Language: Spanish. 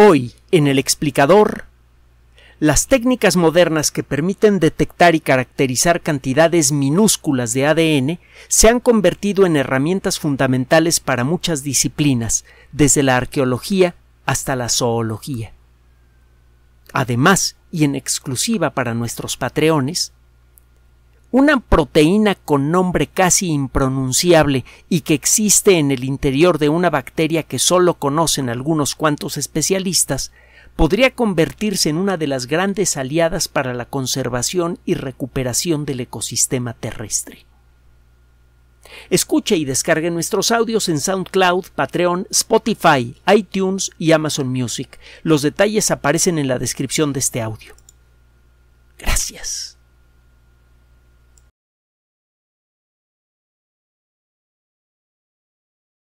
Hoy, en el explicador, las técnicas modernas que permiten detectar y caracterizar cantidades minúsculas de ADN se han convertido en herramientas fundamentales para muchas disciplinas, desde la arqueología hasta la zoología. Además, y en exclusiva para nuestros patreones, una proteína con nombre casi impronunciable y que existe en el interior de una bacteria que solo conocen algunos cuantos especialistas, podría convertirse en una de las grandes aliadas para la conservación y recuperación del ecosistema terrestre. Escuche y descargue nuestros audios en SoundCloud, Patreon, Spotify, iTunes y Amazon Music. Los detalles aparecen en la descripción de este audio. Gracias.